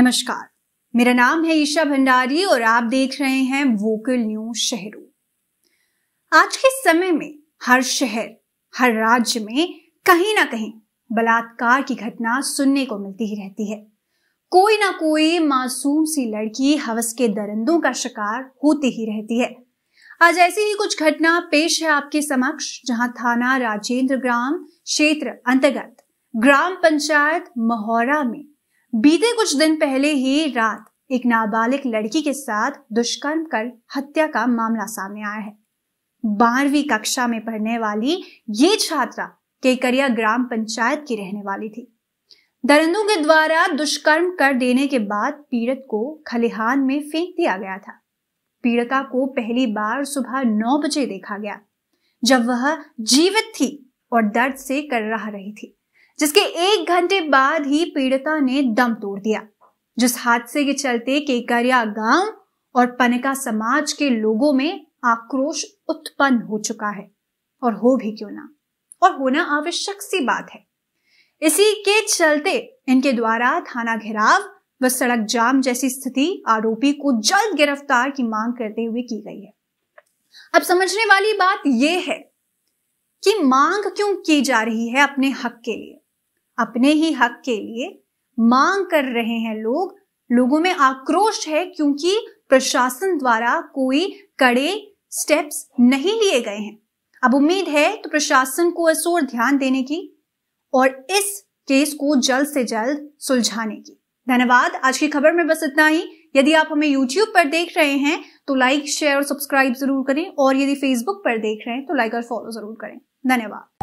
नमस्कार मेरा नाम है ईशा भंडारी और आप देख रहे हैं वोकल न्यूज शहरों आज के समय में हर शहर हर राज्य में कहीं ना कहीं बलात्कार की घटना सुनने को मिलती ही रहती है कोई ना कोई मासूम सी लड़की हवस के दरंदों का शिकार होती ही रहती है आज ऐसी ही कुछ घटना पेश है आपके समक्ष जहां थाना राजेंद्र ग्राम क्षेत्र अंतर्गत ग्राम पंचायत महोरा में बीते कुछ दिन पहले ही रात एक नाबालिग लड़की के साथ दुष्कर्म कर हत्या का मामला सामने आया है बारहवीं कक्षा में पढ़ने वाली ये छात्रा केकरिया ग्राम पंचायत की रहने वाली थी दरिंदों के द्वारा दुष्कर्म कर देने के बाद पीड़ित को खलिहान में फेंक दिया गया था पीड़िता को पहली बार सुबह नौ बजे देखा गया जब वह जीवित थी और दर्द से कर रहा रही थी जिसके एक घंटे बाद ही पीड़िता ने दम तोड़ दिया जिस हादसे के चलते केकरिया गांव और पनका समाज के लोगों में आक्रोश उत्पन्न हो चुका है और हो भी क्यों ना और होना आवश्यक सी बात है इसी के चलते इनके द्वारा थाना घेराव व सड़क जाम जैसी स्थिति आरोपी को जल्द गिरफ्तार की मांग करते हुए की गई है अब समझने वाली बात यह है कि मांग क्यों की जा रही है अपने हक के लिए अपने ही हक के लिए मांग कर रहे हैं लोग लोगों में आक्रोश है क्योंकि प्रशासन द्वारा कोई कड़े स्टेप्स नहीं लिए गए हैं अब उम्मीद है तो प्रशासन को इस ओर ध्यान देने की और इस केस को जल्द से जल्द सुलझाने की धन्यवाद आज की खबर में बस इतना ही यदि आप हमें YouTube पर देख रहे हैं तो लाइक शेयर और सब्सक्राइब जरूर करें और यदि Facebook पर देख रहे हैं तो लाइक और फॉलो जरूर करें धन्यवाद